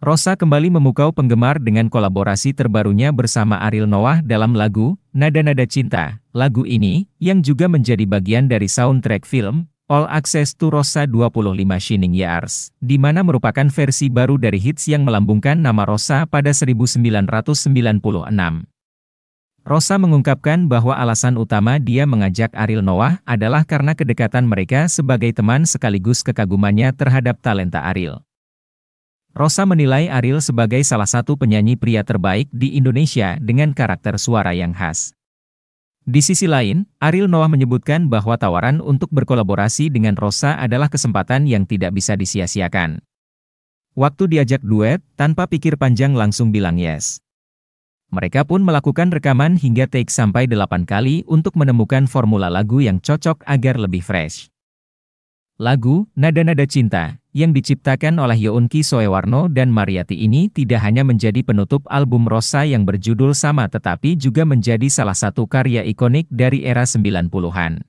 Rosa kembali memukau penggemar dengan kolaborasi terbarunya bersama Ariel Noah dalam lagu Nada-Nada Cinta. Lagu ini, yang juga menjadi bagian dari soundtrack film All Access to Rosa 25 Shining Years, di mana merupakan versi baru dari hits yang melambungkan nama Rosa pada 1996. Rosa mengungkapkan bahwa alasan utama dia mengajak Ariel Noah adalah karena kedekatan mereka sebagai teman sekaligus kekagumannya terhadap talenta Ariel. Rosa menilai Ariel sebagai salah satu penyanyi pria terbaik di Indonesia dengan karakter suara yang khas. Di sisi lain, Ariel Noah menyebutkan bahwa tawaran untuk berkolaborasi dengan Rosa adalah kesempatan yang tidak bisa disia-siakan. Waktu diajak duet, tanpa pikir panjang langsung bilang yes. Mereka pun melakukan rekaman hingga take sampai 8 kali untuk menemukan formula lagu yang cocok agar lebih fresh. Lagu Nada-Nada Cinta yang diciptakan oleh Ki Soewarno dan Mariati ini tidak hanya menjadi penutup album Rosa yang berjudul sama tetapi juga menjadi salah satu karya ikonik dari era 90-an.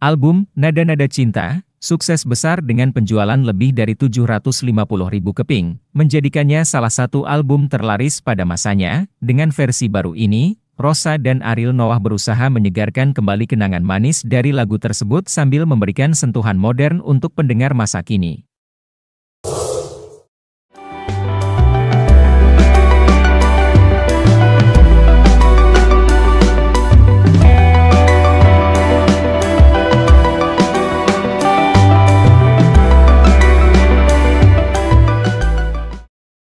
Album Nada-Nada Cinta sukses besar dengan penjualan lebih dari 750 ribu keping, menjadikannya salah satu album terlaris pada masanya. Dengan versi baru ini, Rosa dan Ariel Noah berusaha menyegarkan kembali kenangan manis dari lagu tersebut sambil memberikan sentuhan modern untuk pendengar masa kini.